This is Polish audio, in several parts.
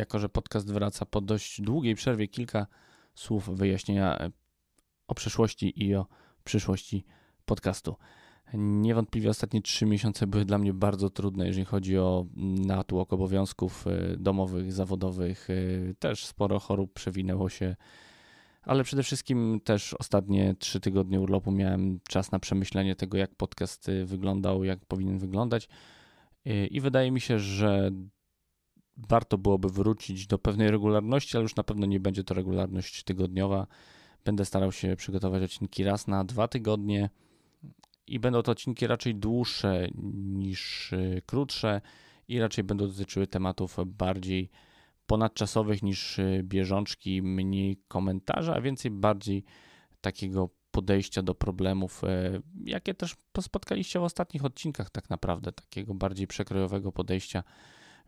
Jako, że podcast wraca po dość długiej przerwie, kilka słów wyjaśnienia e, o przeszłości i o przyszłości podcastu. Niewątpliwie ostatnie trzy miesiące były dla mnie bardzo trudne, jeżeli chodzi o natłok obowiązków e, domowych, zawodowych. E, też sporo chorób przewinęło się, ale przede wszystkim też ostatnie trzy tygodnie urlopu miałem czas na przemyślenie tego, jak podcast wyglądał, jak powinien wyglądać. I wydaje mi się, że warto byłoby wrócić do pewnej regularności, ale już na pewno nie będzie to regularność tygodniowa. Będę starał się przygotować odcinki raz na dwa tygodnie i będą to odcinki raczej dłuższe niż y, krótsze i raczej będą dotyczyły tematów bardziej ponadczasowych niż y, bieżączki, mniej komentarza, a więcej bardziej takiego podejścia do problemów, e, jakie też spotkaliście w ostatnich odcinkach, tak naprawdę, takiego bardziej przekrojowego podejścia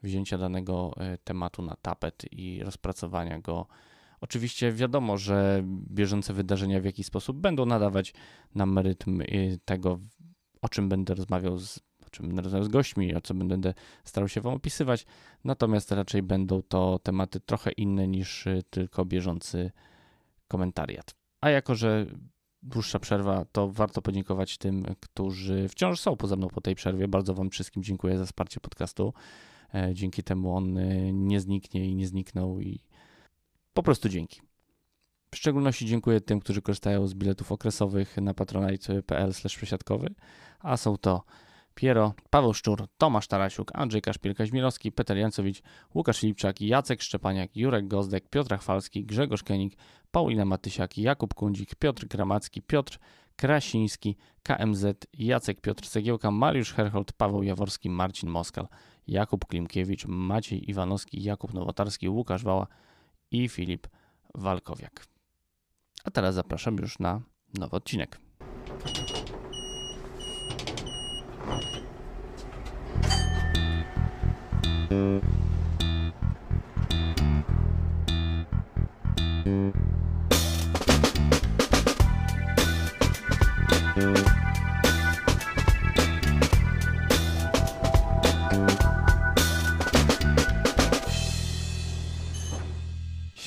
wzięcia danego e, tematu na tapet i rozpracowania go. Oczywiście wiadomo, że bieżące wydarzenia w jakiś sposób będą nadawać nam rytm e, tego, o czym będę rozmawiał z, o czym będę rozmawiał z gośćmi, o co będę starał się Wam opisywać. Natomiast raczej będą to tematy trochę inne niż e, tylko bieżący komentariat. A jako, że dłuższa przerwa, to warto podziękować tym, którzy wciąż są poza mną po tej przerwie. Bardzo Wam wszystkim dziękuję za wsparcie podcastu. E, dzięki temu on e, nie zniknie i nie zniknął i po prostu dzięki. W szczególności dziękuję tym, którzy korzystają z biletów okresowych na patronite.pl przesiadkowy, a są to Piero, Paweł Szczur, Tomasz Tarasiuk, Andrzej Kaszpiel-Kaźmirowski, Peter Jancowicz, Łukasz Lipczak, Jacek Szczepaniak, Jurek Gozdek, Piotr Chwalski, Grzegorz Kenik, Paulina Matysiak, Jakub Kundzik, Piotr Gramacki, Piotr Krasiński, KMZ, Jacek Piotr Cegiełka, Mariusz Herhold, Paweł Jaworski, Marcin Moskal. Jakub Klimkiewicz, Maciej Iwanowski, Jakub Nowotarski, Łukasz Wała i Filip Walkowiak. A teraz zapraszam już na nowy odcinek.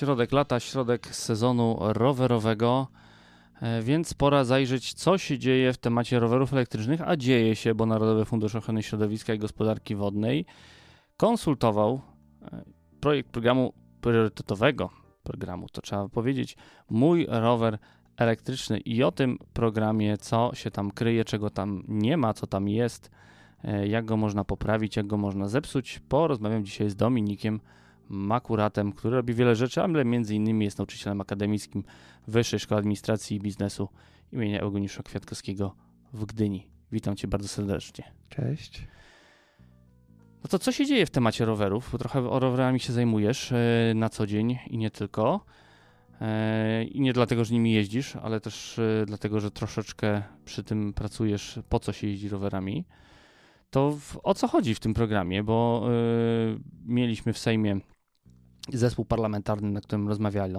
środek lata, środek sezonu rowerowego, e, więc pora zajrzeć, co się dzieje w temacie rowerów elektrycznych, a dzieje się, bo Narodowy Fundusz Ochrony Środowiska i Gospodarki Wodnej konsultował e, projekt programu priorytetowego programu, to trzeba powiedzieć, mój rower elektryczny i o tym programie, co się tam kryje, czego tam nie ma, co tam jest, e, jak go można poprawić, jak go można zepsuć, porozmawiam dzisiaj z Dominikiem makuratem, który robi wiele rzeczy, ale między innymi jest nauczycielem akademickim Wyższej Szkoły Administracji i Biznesu imienia Eugeniusza Kwiatkowskiego w Gdyni. Witam cię bardzo serdecznie. Cześć. No to co się dzieje w temacie rowerów? Bo trochę rowerami się zajmujesz e, na co dzień i nie tylko. E, I nie dlatego, że nimi jeździsz, ale też e, dlatego, że troszeczkę przy tym pracujesz, po co się jeździ rowerami. To w, o co chodzi w tym programie? Bo y, mieliśmy w Sejmie zespół parlamentarny, na którym rozmawiali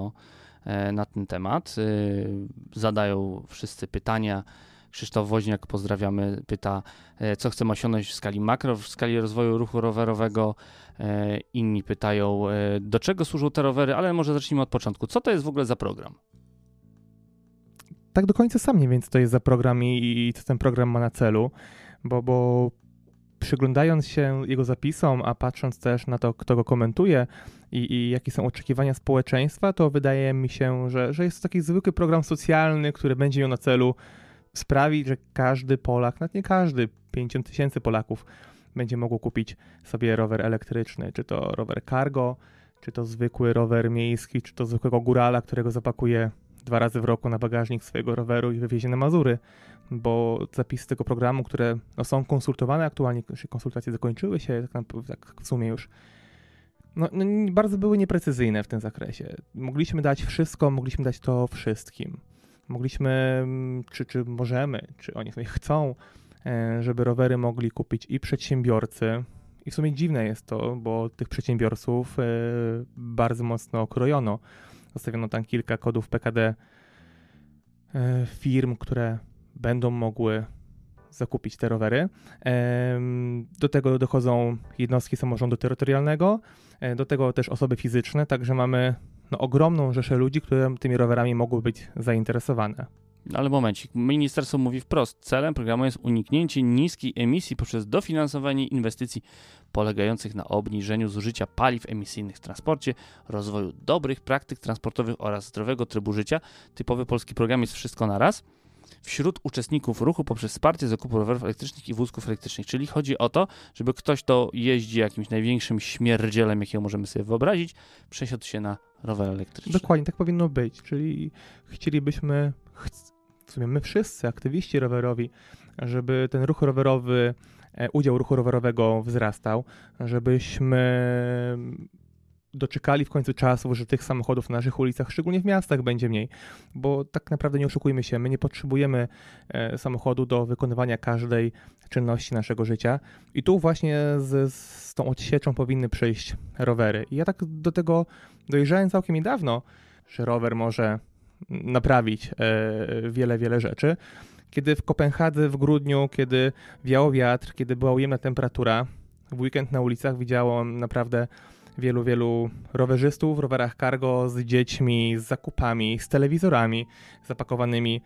e, na ten temat. E, zadają wszyscy pytania. Krzysztof Woźniak, pozdrawiamy, pyta, e, co chcemy osiągnąć w skali makro, w skali rozwoju ruchu rowerowego. Inni pytają, do czego służą te rowery, ale może zacznijmy od początku. Co to jest w ogóle za program? Tak do końca sam nie wiem, co to jest za program i, i co ten program ma na celu, bo, bo przyglądając się jego zapisom, a patrząc też na to, kto go komentuje i, i, jakie są oczekiwania społeczeństwa, to wydaje mi się, że, że jest to taki zwykły program socjalny, który będzie miał na celu sprawić, że każdy Polak, nawet nie każdy, 5 tysięcy Polaków będzie mogło kupić sobie rower elektryczny, czy to rower cargo, czy to zwykły rower miejski, czy to zwykłego górala, którego zapakuje dwa razy w roku na bagażnik swojego roweru i wywiezie na Mazury, bo zapisy tego programu, które no, są konsultowane aktualnie, się konsultacje zakończyły się tak, tak w sumie już, no, no, bardzo były nieprecyzyjne w tym zakresie. Mogliśmy dać wszystko, mogliśmy dać to wszystkim. Mogliśmy, czy, czy możemy, czy oni sobie chcą, e, żeby rowery mogli kupić i przedsiębiorcy, i w sumie dziwne jest to, bo tych przedsiębiorców e, bardzo mocno okrojono. Zostawiono tam kilka kodów PKD e, firm, które będą mogły zakupić te rowery. Do tego dochodzą jednostki samorządu terytorialnego, e, do tego też osoby fizyczne, także mamy no, ogromną rzeszę ludzi, które tymi rowerami mogły być zainteresowane ale momencik. Ministerstwo mówi wprost, celem programu jest uniknięcie niskiej emisji poprzez dofinansowanie inwestycji polegających na obniżeniu zużycia paliw emisyjnych w transporcie, rozwoju dobrych praktyk transportowych oraz zdrowego trybu życia. Typowy polski program jest wszystko na raz. Wśród uczestników ruchu poprzez wsparcie zakupu rowerów elektrycznych i wózków elektrycznych. Czyli chodzi o to, żeby ktoś, kto jeździ jakimś największym śmierdzielem, jakiego możemy sobie wyobrazić, przesiadł się na rower elektryczny. Dokładnie, tak powinno być. Czyli chcielibyśmy w sumie my wszyscy, aktywiści rowerowi, żeby ten ruch rowerowy, e, udział ruchu rowerowego wzrastał, żebyśmy doczekali w końcu czasów, że tych samochodów na naszych ulicach, szczególnie w miastach, będzie mniej. Bo tak naprawdę nie oszukujmy się, my nie potrzebujemy e, samochodu do wykonywania każdej czynności naszego życia. I tu właśnie z, z tą odsieczą powinny przyjść rowery. I ja tak do tego dojrzałem całkiem niedawno, że rower może naprawić e, wiele, wiele rzeczy. Kiedy w Kopenhadze w grudniu, kiedy wiało wiatr, kiedy była ujemna temperatura, w weekend na ulicach widziałem naprawdę wielu, wielu rowerzystów w rowerach cargo z dziećmi, z zakupami, z telewizorami zapakowanymi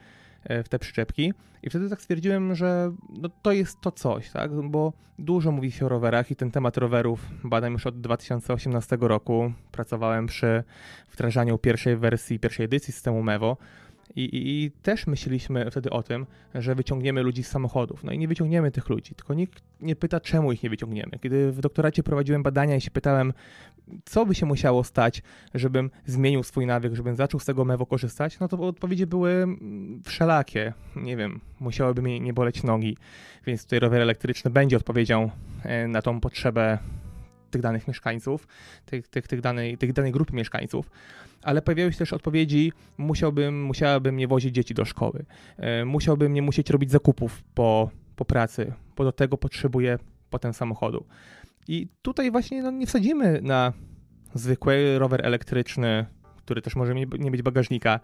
E, w te przyczepki. I wtedy tak stwierdziłem, że no to jest to coś, tak? Bo dużo mówi się o rowerach i ten temat rowerów badam już od 2018 roku. Pracowałem przy wdrażaniu pierwszej wersji, pierwszej edycji systemu Mevo. I, i, I, też myśleliśmy wtedy o tym, że wyciągniemy ludzi z samochodów. No i nie wyciągniemy tych ludzi, tylko nikt nie pyta, czemu ich nie wyciągniemy. Kiedy w doktoracie prowadziłem badania i się pytałem, co by się musiało stać, żebym zmienił swój nawyk, żebym zaczął z tego mewo korzystać, no to odpowiedzi były mm, wszelakie. Nie wiem, musiałyby mi nie boleć nogi, więc tutaj rower elektryczny będzie odpowiedzią e, na tą potrzebę tych danych mieszkańców, tych, tych, tych, danej, tych danej grupy mieszkańców, ale pojawiały się też odpowiedzi, musiałbym, musiałabym nie wozić dzieci do szkoły, e, musiałbym nie musieć robić zakupów po, po pracy, bo do tego potrzebuję potem samochodu. I tutaj właśnie no, nie wsadzimy na zwykły rower elektryczny, który też może nie być bagażnika,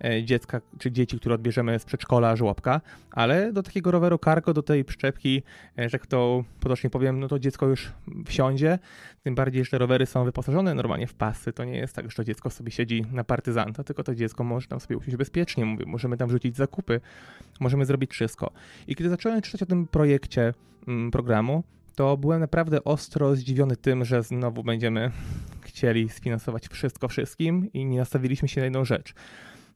E, dziecka czy dzieci, które odbierzemy z przedszkola, żłobka, ale do takiego roweru cargo, do tej przyczepki, e, że kto potocznie powiem, no to dziecko już wsiądzie, tym bardziej, że rowery są wyposażone normalnie w pasy, to nie jest tak, że to dziecko sobie siedzi na partyzanta, tylko to dziecko może tam sobie usiąść bezpiecznie, mówię, możemy tam wrzucić zakupy, możemy zrobić wszystko. I kiedy zacząłem czytać o tym projekcie mm, programu, to byłem naprawdę ostro zdziwiony tym, że znowu będziemy chcieli sfinansować wszystko wszystkim i nie nastawiliśmy się na jedną rzecz.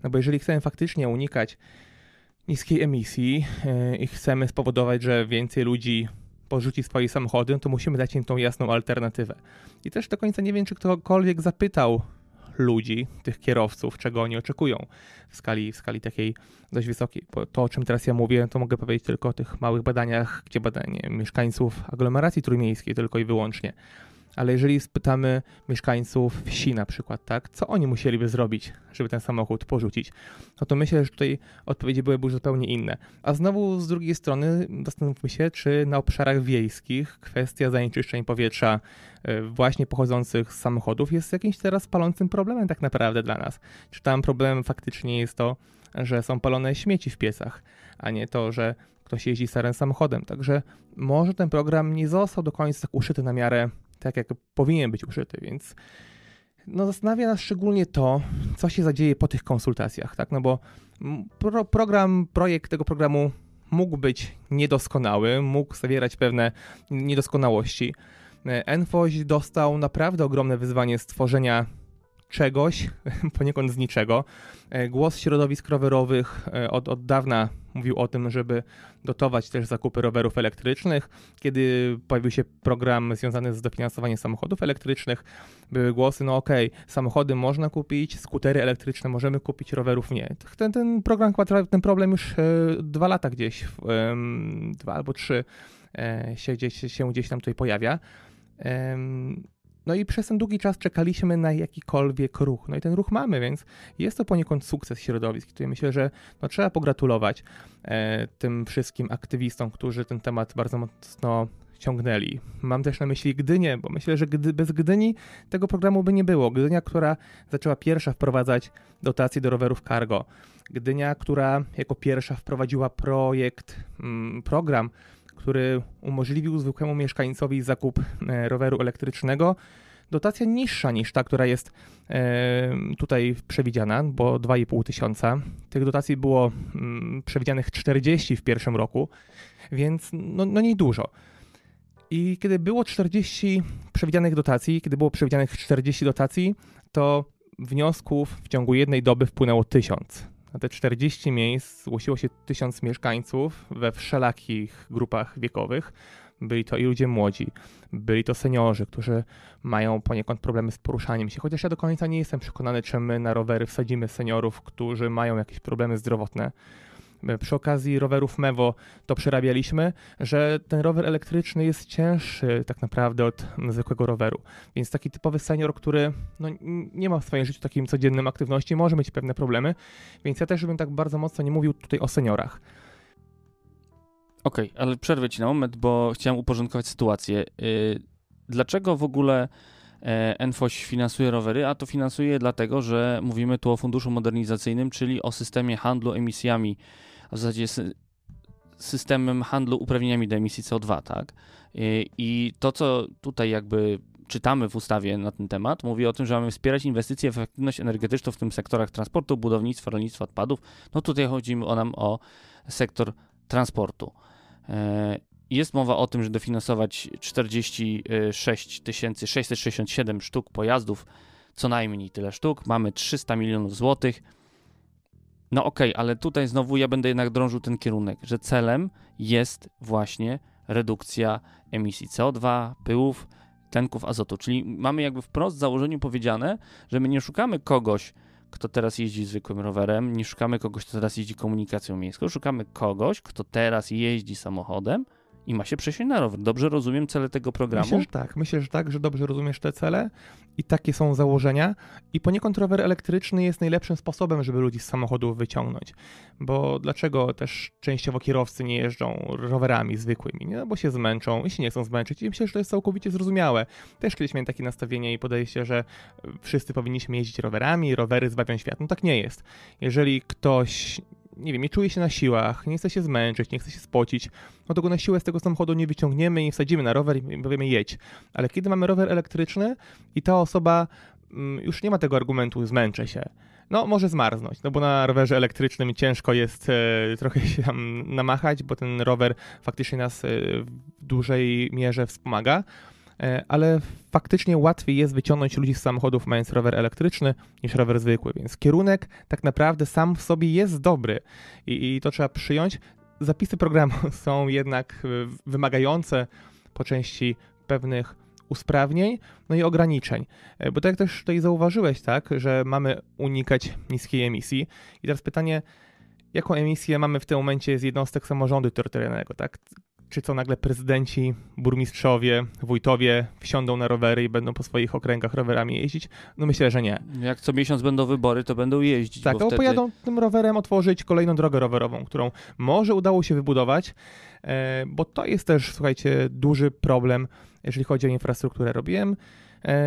No bo jeżeli chcemy faktycznie unikać niskiej emisji e, i chcemy spowodować, że więcej ludzi porzuci swoje samochody, no to musimy dać im tą jasną alternatywę. I też do końca nie wiem, czy ktokolwiek zapytał ludzi, tych kierowców, czego oni oczekują w skali, w skali takiej dość wysokiej. Bo to, o czym teraz ja mówię, to mogę powiedzieć tylko o tych małych badaniach, gdzie badanie mieszkańców aglomeracji trójmiejskiej tylko i wyłącznie ale jeżeli spytamy mieszkańców wsi na przykład, tak, co oni musieliby zrobić, żeby ten samochód porzucić, no to myślę, że tutaj odpowiedzi byłyby zupełnie inne. A znowu z drugiej strony zastanówmy się, czy na obszarach wiejskich kwestia zanieczyszczeń powietrza e, właśnie pochodzących z samochodów jest jakimś teraz palącym problemem tak naprawdę dla nas. Czy tam problemem faktycznie jest to, że są palone śmieci w piecach, a nie to, że ktoś jeździ starym samochodem. Także może ten program nie został do końca tak uszyty na miarę tak jak powinien być użyty, więc no zastanawia nas szczególnie to, co się zadzieje po tych konsultacjach, tak? No bo pro, program, projekt tego programu mógł być niedoskonały, mógł zawierać pewne niedoskonałości. E, Enfoś dostał naprawdę ogromne wyzwanie stworzenia czegoś, poniekąd z niczego. E, głos środowisk rowerowych e, od, od dawna mówił o tym, żeby dotować też zakupy rowerów elektrycznych. Kiedy pojawił się program związany z dofinansowaniem samochodów elektrycznych, były głosy, no okej, okay, samochody można kupić, skutery elektryczne możemy kupić, rowerów nie. Tak, ten, ten program, ten problem już e, dwa lata gdzieś, dwa albo trzy e, się gdzieś, się gdzieś tam tutaj pojawia. No i przez ten długi czas czekaliśmy na jakikolwiek ruch. No i ten ruch mamy, więc jest to poniekąd sukces środowisk. Tutaj myślę, że no, trzeba pogratulować e, tym wszystkim aktywistom, którzy ten temat bardzo mocno ciągnęli. Mam też na myśli Gdynię, bo myślę, że gdy, bez Gdyni tego programu by nie było. Gdynia, która zaczęła pierwsza wprowadzać dotacje do rowerów cargo. Gdynia, która jako pierwsza wprowadziła projekt, mm, program który umożliwił zwykłemu mieszkańcowi zakup e, roweru elektrycznego. Dotacja niższa niż ta, która jest e, tutaj przewidziana, bo 2,5 tysiąca. Tych dotacji było mm, przewidzianych 40 w pierwszym roku, więc no, no nie dużo. I kiedy było 40 przewidzianych dotacji, kiedy było przewidzianych 40 dotacji, to wniosków w ciągu jednej doby wpłynęło 1000. Na te 40 miejsc zgłosiło się tysiąc mieszkańców we wszelakich grupach wiekowych. Byli to i ludzie młodzi, byli to seniorzy, którzy mają poniekąd problemy z poruszaniem się, chociaż ja do końca nie jestem przekonany, czy my na rowery wsadzimy seniorów, którzy mają jakieś problemy zdrowotne. E, przy okazji rowerów Mewo to przerabialiśmy, że ten rower elektryczny jest cięższy tak naprawdę od zwykłego roweru. Więc taki typowy senior, który no, nie ma w swoim życiu takim codziennym aktywności, może mieć pewne problemy. Więc ja też bym tak bardzo mocno nie mówił tutaj o seniorach. Okej, okay, ale przerwę ci na moment, bo chciałem uporządkować sytuację. Y, dlaczego w ogóle e, Enfoś finansuje rowery, a to finansuje dlatego, że mówimy tu o funduszu modernizacyjnym, czyli o systemie handlu emisjami w zasadzie systemem handlu uprawnieniami do emisji CO2, tak? I to, co tutaj jakby czytamy w ustawie na ten temat, mówi o tym, że mamy wspierać inwestycje w efektywność energetyczną w tym sektorach transportu, budownictwa, rolnictwa, odpadów. No tutaj chodzi o nam o sektor transportu. E, jest mowa o tym, że dofinansować 46 667 sztuk pojazdów, co najmniej tyle sztuk. Mamy 300 milionów złotych no okej, okay, ale tutaj znowu ja będę jednak drążył ten kierunek, że celem jest właśnie redukcja emisji CO2, pyłów, tlenków azotu. Czyli mamy jakby wprost w założeniu powiedziane, że my nie szukamy kogoś, kto teraz jeździ zwykłym rowerem, nie szukamy kogoś, kto teraz jeździ komunikacją miejską, szukamy kogoś, kto teraz jeździ samochodem, i ma się przesiąść na rower. Dobrze rozumiem cele tego programu? Myślę, że tak. Myślę, że tak, że dobrze rozumiesz te cele i takie są założenia. I poniekąd rower elektryczny jest najlepszym sposobem, żeby ludzi z samochodów wyciągnąć. Bo dlaczego też częściowo kierowcy nie jeżdżą rowerami zwykłymi? Nie? No bo się zmęczą i się nie chcą zmęczyć. I myślę, że to jest całkowicie zrozumiałe. Też kiedyś miałem takie nastawienie i podejście, że wszyscy powinniśmy jeździć rowerami, rowery zbawią świat. No tak nie jest. Jeżeli ktoś nie wiem, nie czuje się na siłach, nie chce się zmęczyć, nie chce się spocić, no to go na siłę z tego samochodu nie wyciągniemy i wsadzimy na rower i powiemy jedź. Ale kiedy mamy rower elektryczny i ta osoba mm, już nie ma tego argumentu zmęczę się, no może zmarznąć, no bo na rowerze elektrycznym ciężko jest e, trochę się tam namachać, bo ten rower faktycznie nas e, w dużej mierze wspomaga. E, ale faktycznie łatwiej jest wyciągnąć ludzi z samochodów mając rower elektryczny niż rower zwykły, więc kierunek tak naprawdę sam w sobie jest dobry i, i to trzeba przyjąć. Zapisy programu są jednak e, wymagające po części pewnych usprawnień, no i ograniczeń. E, bo tak jak też tutaj zauważyłeś, tak, że mamy unikać niskiej emisji. I teraz pytanie, jaką emisję mamy w tym momencie z jednostek samorządu terytorialnego, tak? czy co nagle prezydenci, burmistrzowie, wójtowie wsiądą na rowery i będą po swoich okręgach rowerami jeździć? No myślę, że nie. Jak co miesiąc będą wybory, to będą jeździć. Tak, to wtedy... pojadą tym rowerem otworzyć kolejną drogę rowerową, którą może udało się wybudować, e, bo to jest też, słuchajcie, duży problem, jeżeli chodzi o infrastrukturę. Robiłem e,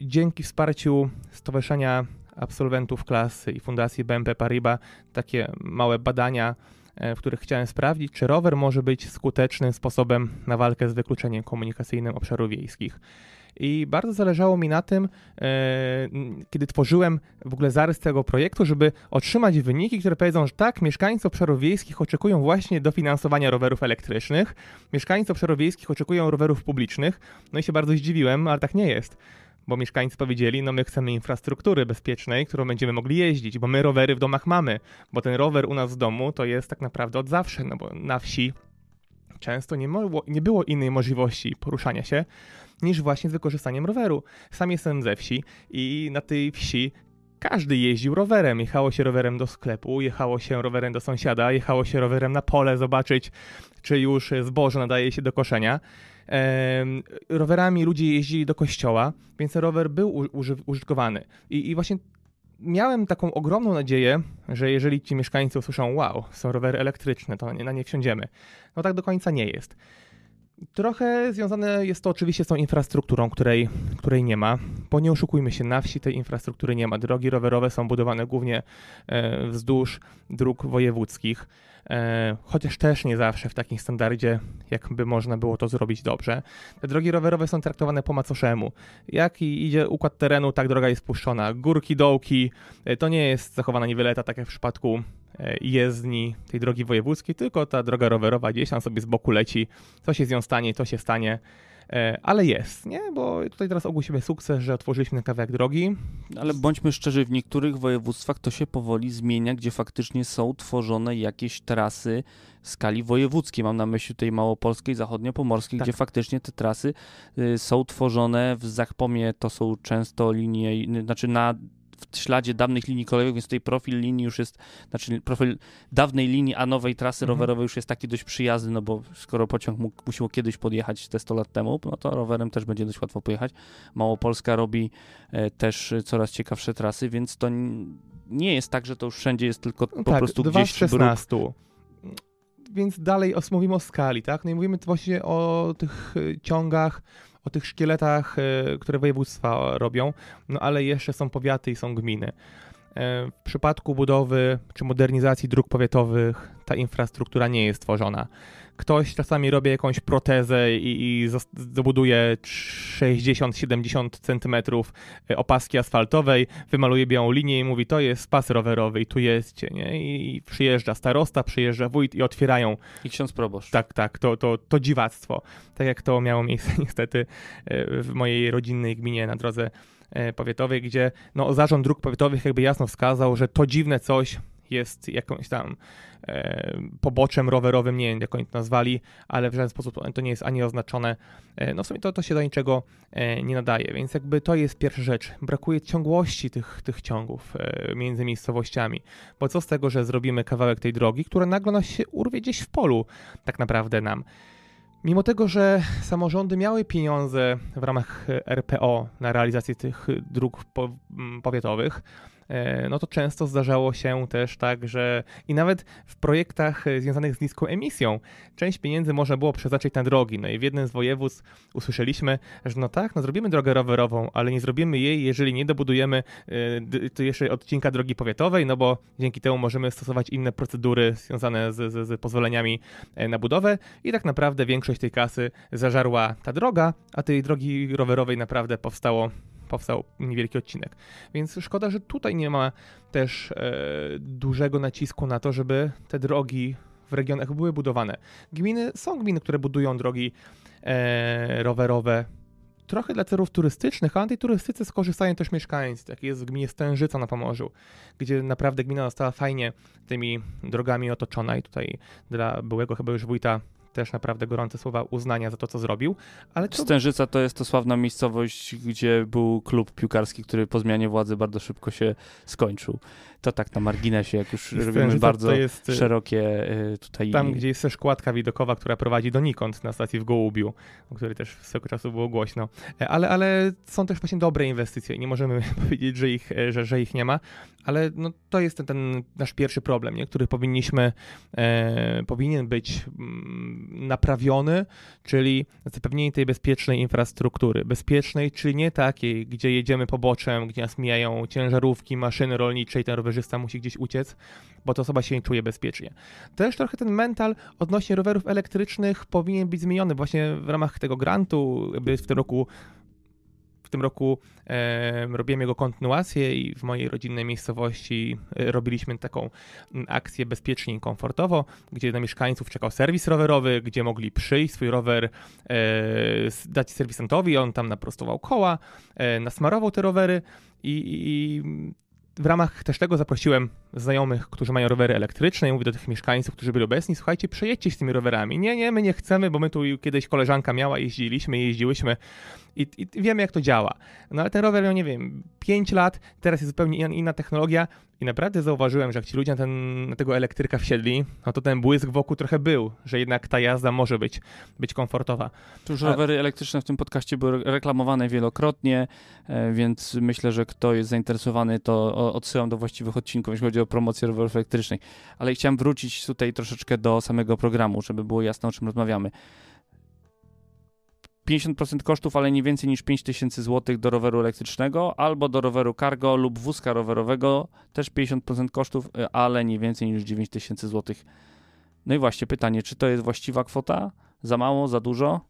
dzięki wsparciu Stowarzyszenia Absolwentów Klasy i Fundacji BMP Paribas takie małe badania E, w których chciałem sprawdzić, czy rower może być skutecznym sposobem na walkę z wykluczeniem komunikacyjnym obszarów wiejskich. I bardzo zależało mi na tym, e, kiedy tworzyłem w ogóle zarys tego projektu, żeby otrzymać wyniki, które powiedzą, że tak, mieszkańcy obszarów wiejskich oczekują właśnie dofinansowania rowerów elektrycznych, mieszkańcy obszarów wiejskich oczekują rowerów publicznych. No i się bardzo zdziwiłem, ale tak nie jest bo mieszkańcy powiedzieli, no my chcemy infrastruktury bezpiecznej, którą będziemy mogli jeździć, bo my rowery w domach mamy, bo ten rower u nas w domu to jest tak naprawdę od zawsze, no bo na wsi często nie, mo- nie było innej możliwości poruszania się niż właśnie z wykorzystaniem roweru. Sam jestem ze wsi i na tej wsi każdy jeździł rowerem. Jechało się rowerem do sklepu, jechało się rowerem do sąsiada, jechało się rowerem na pole zobaczyć, czy już zboże nadaje się do koszenia rowerami ludzie jeździli do kościoła, więc ten rower był użytkowany. I, i właśnie miałem taką ogromną nadzieję, że jeżeli ci mieszkańcy usłyszą, wow, są rowery elektryczne, to na nie wsiądziemy. No tak do końca nie jest. Trochę związane jest to oczywiście z tą infrastrukturą, której, której nie ma bo nie oszukujmy się, na wsi tej infrastruktury nie ma. Drogi rowerowe są budowane głównie e, wzdłuż dróg wojewódzkich, e, chociaż też nie zawsze w takim standardzie, jakby można było to zrobić dobrze. Te drogi rowerowe są traktowane po macoszemu. Jak idzie układ terenu, tak droga jest puszczona. Górki, dołki, e, to nie jest zachowana niweleta, tak jak w przypadku jezdni tej drogi wojewódzkiej, tylko ta droga rowerowa gdzieś tam sobie z boku leci. Co się z nią stanie, to się stanie. E, ale jest, nie? Bo tutaj teraz ogłosimy sukces, że otworzyliśmy na kawałek drogi. Ale bądźmy szczerzy, w niektórych województwach to się powoli zmienia, gdzie faktycznie są tworzone jakieś trasy skali wojewódzkiej. Mam na myśli tutaj Małopolskiej, Zachodniopomorskiej, tak. gdzie faktycznie te trasy y, są tworzone. W Zachpomie to są często linie, znaczy na w śladzie dawnych linii kolejowych, więc tutaj profil linii już jest, znaczy profil dawnej linii, a nowej trasy mhm. rowerowej już jest taki dość przyjazny, no bo skoro pociąg mógł, musiał kiedyś podjechać te 100 lat temu, no to rowerem też będzie dość łatwo pojechać. Małopolska robi e, też coraz ciekawsze trasy, więc to nie jest tak, że to już wszędzie jest tylko po tak, prostu gdzieś 16. więc dalej os, mówimy o skali, tak? No i mówimy właśnie o tych y, ciągach o tych szkieletach, e, które województwa robią, no ale jeszcze są powiaty i są gminy. E, w przypadku budowy czy modernizacji dróg powiatowych ta infrastruktura nie jest tworzona. Ktoś czasami robi jakąś protezę i, i 60-70 cm e, opaski asfaltowej, wymaluje białą linię i mówi, to jest pas rowerowy i tu jesteście, I, I, przyjeżdża starosta, przyjeżdża wójt i otwierają. I ksiądz proboszcz. Tak, tak, to, to, to dziwactwo. Tak jak to miało miejsce niestety e, w mojej rodzinnej gminie na drodze E, powiatowej, gdzie no, Zarząd Dróg Powiatowych jakby jasno wskazał, że to dziwne coś jest jakąś tam e, poboczem rowerowym, nie wiem jak oni to nazwali, ale w żaden sposób to nie jest ani oznaczone. E, no w sumie to, to się do niczego e, nie nadaje, więc jakby to jest pierwsza rzecz. Brakuje ciągłości tych, tych ciągów e, między miejscowościami, bo co z tego, że zrobimy kawałek tej drogi, która nagle nas się urwie gdzieś w polu tak naprawdę nam. Mimo tego, że samorządy miały pieniądze w ramach RPO na realizację tych dróg powiatowych, E, no to często zdarzało się też tak, że i nawet w projektach e, związanych z niską emisją, część pieniędzy można było przeznaczyć na drogi. No i w jednym z województw usłyszeliśmy, że no tak, no zrobimy drogę rowerową, ale nie zrobimy jej, jeżeli nie dobudujemy e, to jeszcze odcinka drogi powiatowej, no bo dzięki temu możemy stosować inne procedury związane z, z, z pozwoleniami na budowę i tak naprawdę większość tej kasy zażarła ta droga, a tej drogi rowerowej naprawdę powstało powstał niewielki odcinek. Więc szkoda, że tutaj nie ma też e, dużego nacisku na to, żeby te drogi w regionach były budowane. Gminy są gminy, które budują drogi e, rowerowe. Trochę dla celów turystycznych, a na tej turystyce skorzystają też mieszkańcy, Takie jest w gminie Stężyca na Pomorzu, gdzie naprawdę gmina została fajnie tymi drogami otoczona i tutaj dla byłego chyba już wójta też naprawdę gorące słowa uznania za to, co zrobił. Ale to... Stężyca to jest to sławna miejscowość, gdzie był klub piłkarski, który po zmianie władzy bardzo szybko się skończył. To tak na marginesie, jak już Stężyca robimy bardzo jest, y, szerokie y, tutaj... Tam, gdzie jest też szkładka widokowa, która prowadzi donikąd na stacji w Gołubiu, o której też swego czasu było głośno. E, ale, ale są też właśnie dobre inwestycje i nie możemy powiedzieć, że ich, e, że, że ich nie ma, ale no, to jest ten, ten nasz pierwszy problem, nie? który powinniśmy, e, powinien być mm, naprawiony, czyli zapewnienie tej bezpiecznej infrastruktury. Bezpiecznej, czyli nie takiej, gdzie jedziemy poboczem, gdzie nas mijają ciężarówki, maszyny rolnicze i ten rowerzysta musi gdzieś uciec, bo to osoba się nie czuje bezpiecznie. Też trochę ten mental odnośnie rowerów elektrycznych powinien być zmieniony właśnie w ramach tego grantu, by w tym roku w tym roku e, robiłem jego kontynuację i w mojej rodzinnej miejscowości e, robiliśmy taką akcję bezpiecznie i komfortowo, gdzie na mieszkańców czekał serwis rowerowy, gdzie mogli przyjść, swój rower e, dać serwisantowi, on tam naprostował koła, e, nasmarował te rowery i, i w ramach też tego zaprosiłem znajomych, którzy mają rowery elektryczne i mówię do tych mieszkańców, którzy byli obecni, słuchajcie, przejedźcie z tymi rowerami. Nie, nie, my nie chcemy, bo my tu kiedyś koleżanka miała, jeździliśmy, jeździłyśmy i, i wiemy, jak to działa. No ale ten rower miał, nie wiem, 5 lat, teraz jest zupełnie inna technologia, i naprawdę zauważyłem, że jak ci ludzie na, ten, na, tego elektryka wsiedli, no to ten błysk wokół trochę był, że jednak ta jazda może być, być komfortowa. Tu już A... rowery elektryczne w tym podcaście były reklamowane wielokrotnie, e, więc myślę, że kto jest zainteresowany, to odsyłam do właściwych odcinków, jeśli chodzi o promocję rowerów elektrycznych. Ale chciałem wrócić tutaj troszeczkę do samego programu, żeby było jasne, o czym rozmawiamy. 50% kosztów, ale nie więcej niż 5000 zł do roweru elektrycznego albo do roweru cargo lub wózka rowerowego, też 50% kosztów, y, ale nie więcej niż 9000 zł. No i właśnie pytanie, czy to jest właściwa kwota? Za mało, za dużo?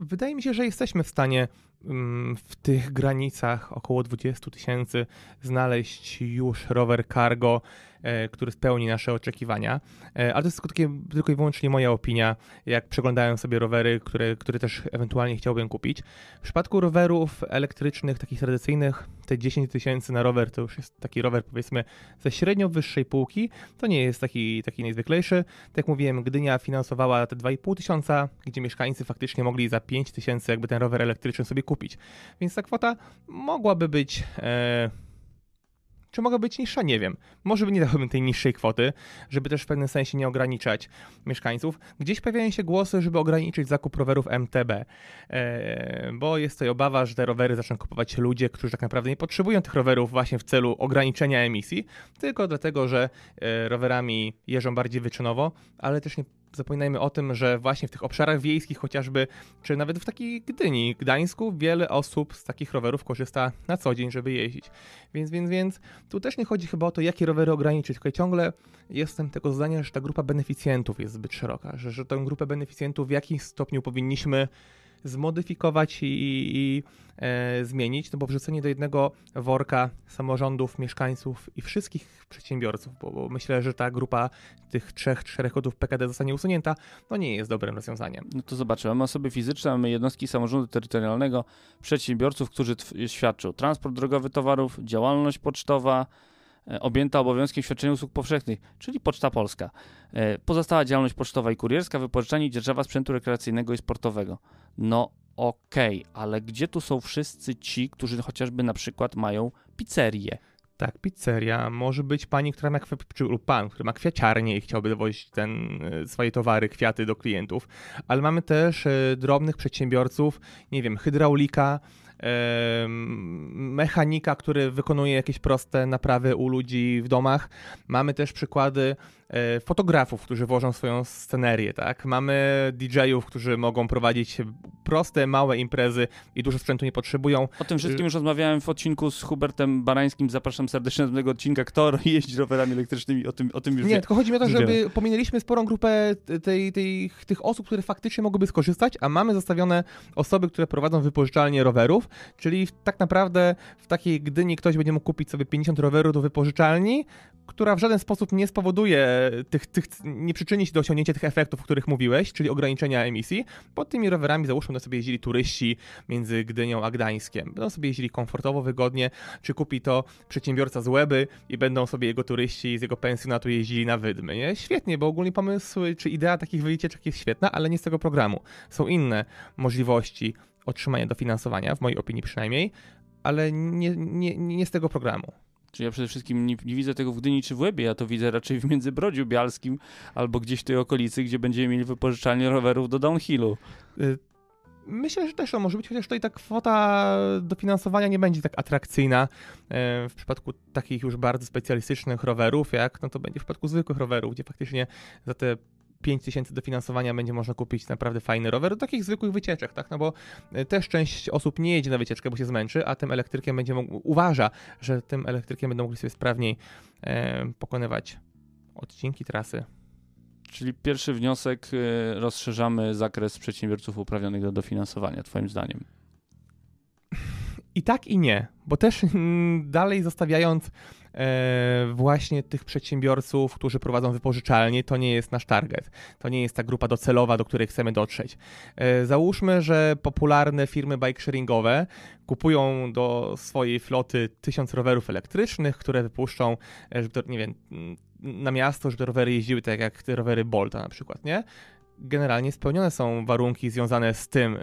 Wydaje mi się, że jesteśmy w stanie mm, w tych granicach około 20 tysięcy znaleźć już rower cargo E, który spełni nasze oczekiwania. E, ale to jest tylko, tylko i wyłącznie moja opinia, jak przeglądałem sobie rowery, które, które też ewentualnie chciałbym kupić. W przypadku rowerów elektrycznych, takich tradycyjnych, te 10 tysięcy na rower to już jest taki rower powiedzmy ze średnio wyższej półki. To nie jest taki, taki najzwyklejszy. Tak jak mówiłem, Gdynia finansowała te 2,5 tysiąca, gdzie mieszkańcy faktycznie mogli za 5 tysięcy jakby ten rower elektryczny sobie kupić. Więc ta kwota mogłaby być... E, czy mogła być niższa? Nie wiem. Może by nie dałbym tej niższej kwoty, żeby też w pewnym sensie nie ograniczać mieszkańców. Gdzieś pojawiają się głosy, żeby ograniczyć zakup rowerów MTB, e, bo jest tutaj obawa, że te rowery zaczną kupować ludzie, którzy tak naprawdę nie potrzebują tych rowerów właśnie w celu ograniczenia emisji, tylko dlatego, że e, rowerami jeżdżą bardziej wyczynowo, ale też nie zapominajmy o tym, że właśnie w tych obszarach wiejskich chociażby, czy nawet w takiej Gdyni, Gdańsku, wiele osób z takich rowerów korzysta na co dzień, żeby jeździć. Więc, więc, więc tu też nie chodzi chyba o to, jakie rowery ograniczyć, tylko ciągle jestem tego zdania, że ta grupa beneficjentów jest zbyt szeroka, że, że tę grupę beneficjentów w jakimś stopniu powinniśmy zmodyfikować i, i, i e, zmienić, no bo wrzucenie do jednego worka samorządów, mieszkańców i wszystkich przedsiębiorców, bo, bo myślę, że ta grupa tych trzech, czterech kodów PKD zostanie usunięta, no nie jest dobrym rozwiązaniem. No to zobaczymy. Mamy osoby fizyczne, mamy jednostki samorządu terytorialnego, przedsiębiorców, którzy świadczą transport drogowy towarów, działalność pocztowa, E, objęta obowiązkiem świadczenia usług powszechnych, czyli Poczta Polska. E, pozostała działalność pocztowa i kurierska, wypożyczanie i dzierżawa sprzętu rekreacyjnego i sportowego. No okej, okay, ale gdzie tu są wszyscy ci, którzy chociażby na przykład mają pizzerię? Tak, pizzeria. Może być pani, która ma czy lub pan, który ma kwiaciarnię i chciałby dowozić ten, e, swoje towary, kwiaty do klientów. Ale mamy też drobnych przedsiębiorców, nie wiem, hydraulika, mechanika, który wykonuje jakieś proste naprawy u ludzi w domach. Mamy też przykłady e, fotografów, którzy włożą swoją scenerię, tak? Mamy DJ-ów, którzy mogą prowadzić proste, małe imprezy i dużo sprzętu nie potrzebują. O tym wszystkim y- już rozmawiałem w odcinku z Hubertem Barańskim. Zapraszam serdecznie do tego odcinka, kto jeździ rowerami elektrycznymi, o tym, o tym już Nie, wie. tylko chodzi mi o to, żeby pominęliśmy sporą grupę tej, tej, tych osób, które faktycznie mogłyby skorzystać, a mamy zostawione osoby, które prowadzą wypożyczalnie rowerów czyli tak naprawdę w takiej Gdyni ktoś będzie mógł kupić sobie 50 rowerów do wypożyczalni, która w żaden sposób nie spowoduje tych, tych nie przyczyni się do osiągnięcia tych efektów, o których mówiłeś, czyli ograniczenia emisji. Pod tymi rowerami załóżmy, że sobie jeździli turyści między Gdynią a Gdańskiem. Będą sobie jeździli komfortowo, wygodnie, czy kupi to przedsiębiorca z Łeby i będą sobie jego turyści z jego pensjonatu jeździli na Wydmy, nie? Świetnie, bo ogólnie pomysły czy idea takich wycieczek jest świetna, ale nie z tego programu. Są inne możliwości otrzymania dofinansowania, w mojej opinii przynajmniej, ale nie, nie, nie z tego programu. Czyli ja przede wszystkim nie, nie, widzę tego w Gdyni czy w Łebie, ja to widzę raczej w Międzybrodziu Bialskim albo gdzieś w tej okolicy, gdzie będziemy mieli wypożyczalnię rowerów do downhillu. Y, myślę, że też to może być, chociaż tutaj ta kwota dofinansowania nie będzie tak atrakcyjna y, w przypadku takich już bardzo specjalistycznych rowerów, jak no to będzie w przypadku zwykłych rowerów, gdzie faktycznie za te 5 tysięcy dofinansowania będzie można kupić naprawdę fajny rower do takich zwykłych wycieczek, tak? No bo y, też część osób nie jedzie na wycieczkę, bo się zmęczy, a tym elektrykiem będzie mógł, uważa, że tym elektrykiem będą mogli sobie sprawniej e, pokonywać odcinki trasy. Czyli pierwszy wniosek, y, rozszerzamy zakres przedsiębiorców uprawnionych do dofinansowania, Twoim zdaniem. I tak i nie, bo też mm, dalej zostawiając E, właśnie tych przedsiębiorców, którzy prowadzą wypożyczalnie, to nie jest nasz target. To nie jest ta grupa docelowa, do której chcemy dotrzeć. E, załóżmy, że popularne firmy bike sharingowe kupują do swojej floty tysiąc rowerów elektrycznych, które wypuszczą, e, nie wiem, na miasto, żeby rowery jeździły tak jak te rowery Bolta na przykład, nie? generalnie spełnione są warunki związane z tym,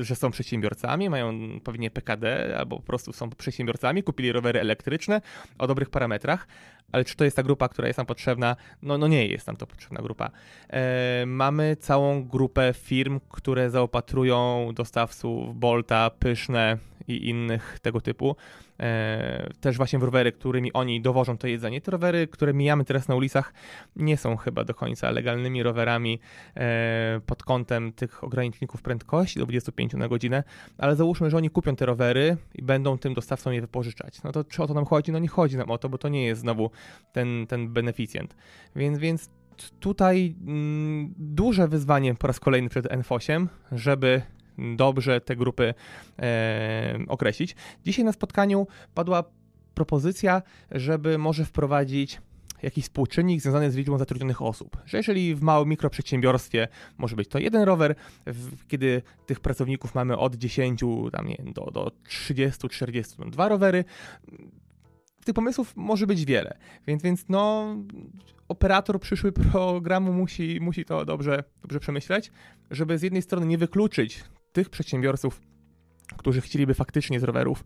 y, że są przedsiębiorcami, mają pewnie PKD albo po prostu są przedsiębiorcami, kupili rowery elektryczne o dobrych parametrach, ale czy to jest ta grupa, która jest nam potrzebna? No, no nie jest nam to potrzebna grupa. E, mamy całą grupę firm, które zaopatrują dostawców Bolta, Pyszne, i innych tego typu. E, też właśnie w rowery, którymi oni dowożą to jedzenie. Te rowery, które mijamy teraz na ulicach, nie są chyba do końca legalnymi rowerami e, pod kątem tych ograniczników prędkości do 25 na godzinę, ale załóżmy, że oni kupią te rowery i będą tym dostawcom je wypożyczać. No to czy o to nam chodzi? No nie chodzi nam o to, bo to nie jest znowu ten, ten beneficjent. Więc, więc tutaj mm, duże wyzwanie po raz kolejny przed NFOSiem, żeby dobrze te grupy e, określić. Dzisiaj na spotkaniu padła propozycja, żeby może wprowadzić jakiś współczynnik związany z liczbą zatrudnionych osób. Że jeżeli w małym mikroprzedsiębiorstwie może być to jeden rower, w, kiedy tych pracowników mamy od 10 tam, nie, do, do 30, 40, no, dwa rowery, tych pomysłów może być wiele, więc, więc no, operator przyszły programu musi, musi to dobrze, dobrze przemyśleć, żeby z jednej strony nie wykluczyć tych przedsiębiorców, którzy chcieliby faktycznie z rowerów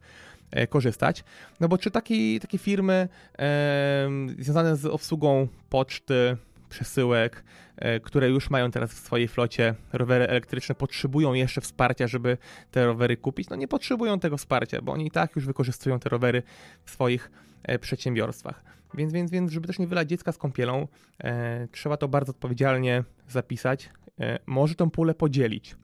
e, korzystać. No bo czy taki, takie firmy e, związane z obsługą poczty, przesyłek, e, które już mają teraz w swojej flocie rowery elektryczne, potrzebują jeszcze wsparcia, żeby te rowery kupić? No nie potrzebują tego wsparcia, bo oni i tak już wykorzystują te rowery w swoich e, przedsiębiorstwach. Więc, więc, więc, żeby też nie wylać dziecka z kąpielą, e, trzeba to bardzo odpowiedzialnie zapisać. E, może tą pulę podzielić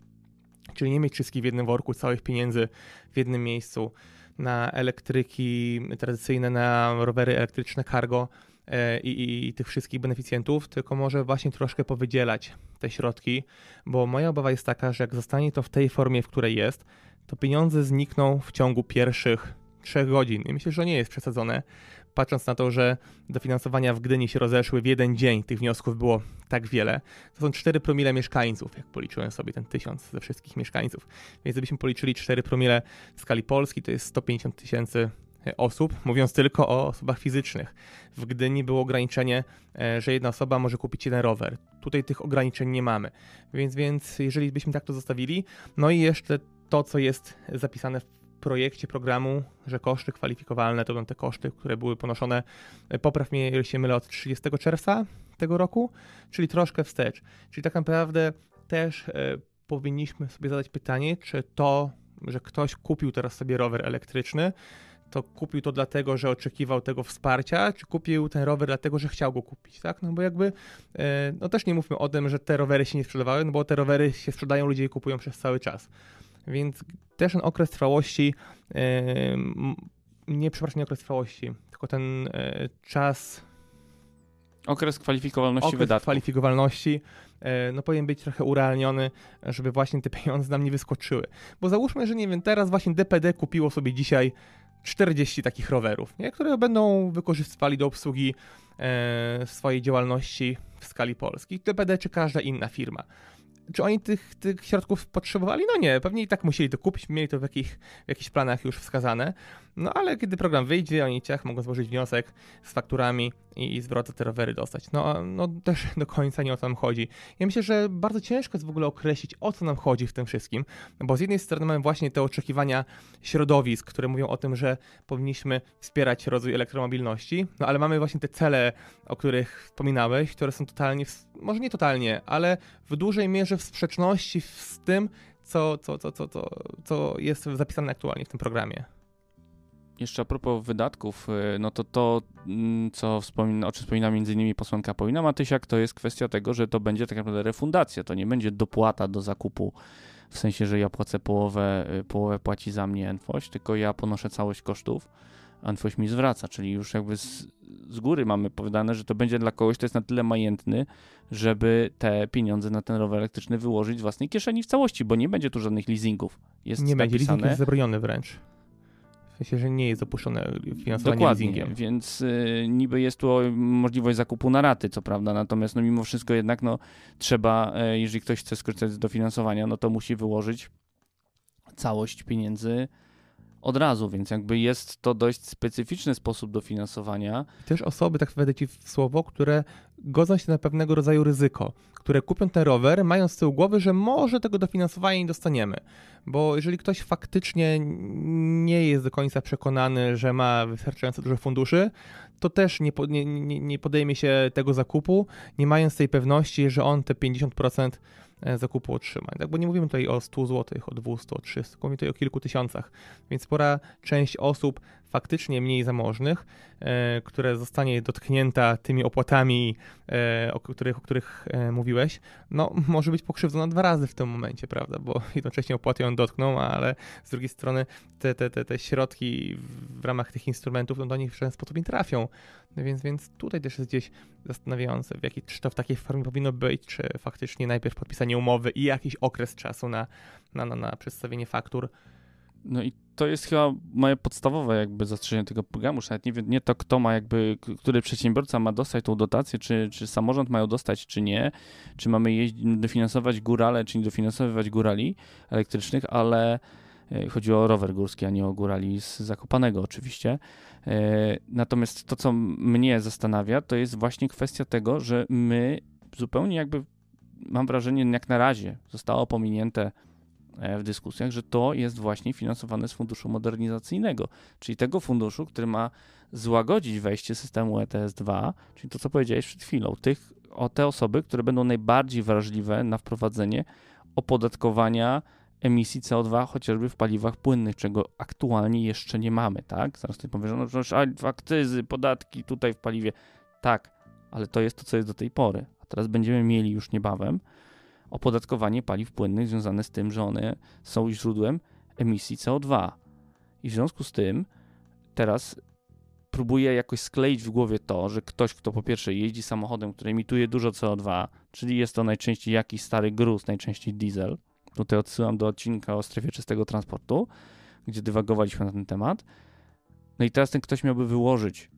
Czyli nie mieć wszystkich w jednym worku, całych pieniędzy w jednym miejscu na elektryki tradycyjne, na rowery elektryczne, cargo e, i, i, i, tych wszystkich beneficjentów, tylko może właśnie troszkę powydzielać te środki, bo moja obawa jest taka, że jak zostanie to w tej formie, w której jest, to pieniądze znikną w ciągu pierwszych trzech godzin. I myślę, że nie jest przesadzone, patrząc na to, że dofinansowania w Gdyni się rozeszły w jeden dzień, tych wniosków było tak wiele. To są 4 promile mieszkańców, jak policzyłem sobie ten tysiąc ze wszystkich mieszkańców. Więc gdybyśmy policzyli 4 promile w skali Polski, to jest 150 tysięcy e, osób, mówiąc tylko o osobach fizycznych. W Gdyni było ograniczenie, e, że jedna osoba może kupić jeden rower. Tutaj tych ograniczeń nie mamy. Więc, więc jeżeli byśmy tak to zostawili, no i jeszcze to, co jest zapisane w projekcie programu, że koszty kwalifikowalne to będą te koszty, które były ponoszone, popraw mnie, jeżeli się mylę, od 30 czerwca tego roku, czyli troszkę wstecz. Czyli tak naprawdę też e, powinniśmy sobie zadać pytanie, czy to, że ktoś kupił teraz sobie rower elektryczny, to kupił to dlatego, że oczekiwał tego wsparcia, czy kupił ten rower dlatego, że chciał go kupić, tak? No bo jakby, e, no też nie mówmy o tym, że te rowery się nie sprzedawały, no bo te rowery się sprzedają, ludzie je kupują przez cały czas. Więc też ten okres trwałości, e, nie przepraszam, nie okres trwałości, tylko ten e, czas. Okres kwalifikowalności okres wydatków. kwalifikowalności e, no powinien być trochę urealniony, żeby właśnie te pieniądze nam nie wyskoczyły. Bo załóżmy, że nie wiem, teraz właśnie DPD kupiło sobie dzisiaj 40 takich rowerów, nie? które będą wykorzystywali do obsługi e, swojej działalności w skali Polski. DPD czy każda inna firma czy oni tych, tych środków potrzebowali? No nie, pewnie i tak musieli to kupić, mieli to w, jakich, w jakichś planach już wskazane. No ale kiedy program wyjdzie, oni ciach mogą złożyć wniosek z fakturami i, i zwrot za te rowery dostać. No, no też do końca nie o to nam chodzi. Ja myślę, że bardzo ciężko jest w ogóle określić o co nam chodzi w tym wszystkim, bo z jednej strony mamy właśnie te oczekiwania środowisk, które mówią o tym, że powinniśmy wspierać rozwój elektromobilności, no ale mamy właśnie te cele, o których wspominałeś, które są totalnie, może nie totalnie, ale w dużej mierze w sprzeczności z tym, co, co, co, co, co, co jest zapisane aktualnie w tym programie jeszcze a propos wydatków, y, no to to, mm, co wspomina, o czym wspomina m.in. posłanka Paulina Matysiak, to jest kwestia tego, że to będzie tak naprawdę refundacja, to nie będzie dopłata do zakupu, w sensie, że ja płacę połowę, y, połowę płaci za mnie NFOŚ, tylko ja ponoszę całość kosztów, a NFOŚ mi zwraca, czyli już jakby z, z góry mamy powiedziane, że to będzie dla kogoś, kto jest na tyle majętny, żeby te pieniądze na ten rower elektryczny wyłożyć z własnej kieszeni w całości, bo nie będzie tu żadnych leasingów. Jest nie napisane, będzie, leasing jest zabroniony wręcz sensie, że nie jest dopuszczone finansowanie Dokładnie, leasingiem. więc y, niby jest tu możliwość zakupu na raty, co prawda, natomiast no, mimo wszystko jednak no, trzeba, y, jeżeli ktoś chce skorzystać z dofinansowania, no to musi wyłożyć całość pieniędzy od razu, więc jakby jest to dość specyficzny sposób dofinansowania. Też osoby, tak wejdę ci w słowo, które godzą się na pewnego rodzaju ryzyko, które kupią ten rower, mają z tyłu głowy, że może tego dofinansowania nie dostaniemy. Bo jeżeli ktoś faktycznie nie jest do końca przekonany, że ma wystarczająco dużo funduszy, to też nie, nie, nie podejmie się tego zakupu, nie mając tej pewności, że on te 50% E, zakupu otrzymań. Tak? Bo nie mówimy tutaj o 100 zł, o 200, o 300, mówimy tutaj o kilku tysiącach. Więc spora część osób faktycznie mniej zamożnych, e, które zostanie dotknięta tymi opłatami, e, o których, o których e, mówiłeś, no może być pokrzywdzona dwa razy w tym momencie, prawda? Bo jednocześnie opłaty ją dotkną, ale z drugiej strony te, te, te, te środki w ramach tych instrumentów no, do nich w żaden sposób nie trafią. No więc, więc tutaj też jest gdzieś zastanawiające, w jaki, czy to w takiej formie powinno być, czy faktycznie najpierw podpisanie umowy i jakiś okres czasu na, na, na, na przedstawienie faktur. No i to jest chyba moje podstawowe jakby zastrzeżenie tego programu, Że nawet nie, nie to kto ma jakby, który przedsiębiorca ma dostać tą dotację, czy, czy samorząd mają dostać, czy nie, czy mamy jeździ, dofinansować górale, czy nie dofinansowywać górali elektrycznych, ale e, chodzi o rower górski, a nie o górali z Zakopanego oczywiście. E, natomiast to, co mnie zastanawia, to jest właśnie kwestia tego, że my zupełnie jakby, mam wrażenie, jak na razie zostało pominięte E, w dyskusjach, że to jest właśnie finansowane z funduszu modernizacyjnego, czyli tego funduszu, który ma złagodzić wejście systemu ETS2, czyli to, co powiedziałeś przed chwilą, tych, o te osoby, które będą najbardziej wrażliwe na wprowadzenie opodatkowania emisji CO2, chociażby w paliwach płynnych, czego aktualnie jeszcze nie mamy, tak? Zaraz tutaj powiesz, no przecież akcyzy, podatki tutaj w paliwie. Tak, ale to jest to, co jest do tej pory. A teraz będziemy mieli już niebawem opodatkowanie paliw płynnych związane z tym, że one są źródłem emisji CO2. I w związku z tym teraz próbuję jakoś skleić w głowie to, że ktoś, kto po pierwsze jeździ samochodem, który emituje dużo CO2, czyli jest to najczęściej jakiś stary gruz, najczęściej diesel. Tutaj odsyłam do odcinka o strefie czystego transportu, gdzie dywagowaliśmy na ten temat. No i teraz ten ktoś miałby wyłożyć.